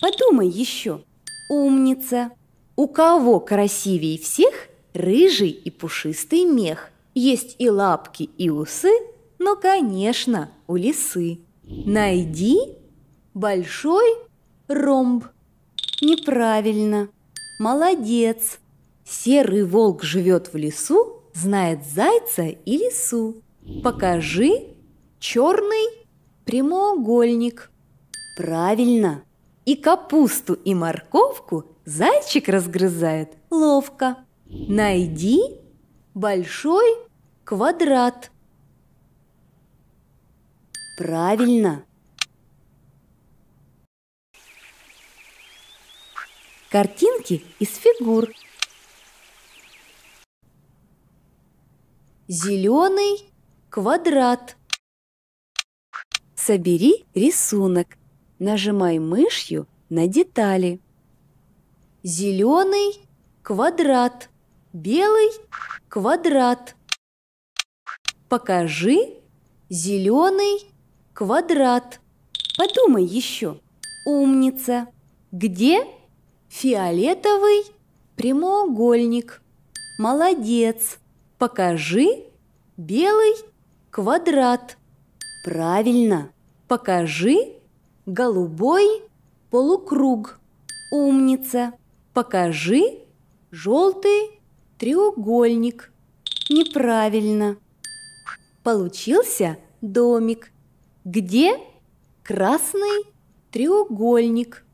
Подумай еще. Умница. У кого красивее всех рыжий и пушистый мех? Есть и лапки, и усы, но, конечно, у лисы. Найди большой ромб. Неправильно. Молодец. Серый волк живет в лесу, знает зайца и лису. Покажи черный прямоугольник. Правильно. И капусту, и морковку зайчик разгрызает ловко. Найди большой квадрат. Правильно. Картинки из фигур. Зеленый квадрат. Собери рисунок. Нажимай мышью на детали. Зеленый – квадрат, белый – квадрат. Покажи зеленый квадрат. Подумай еще. Умница. Где фиолетовый прямоугольник? Молодец. Покажи белый квадрат. Правильно. Покажи голубой полукруг. Умница. Покажи желтый треугольник. Неправильно. Получился домик. Где красный треугольник?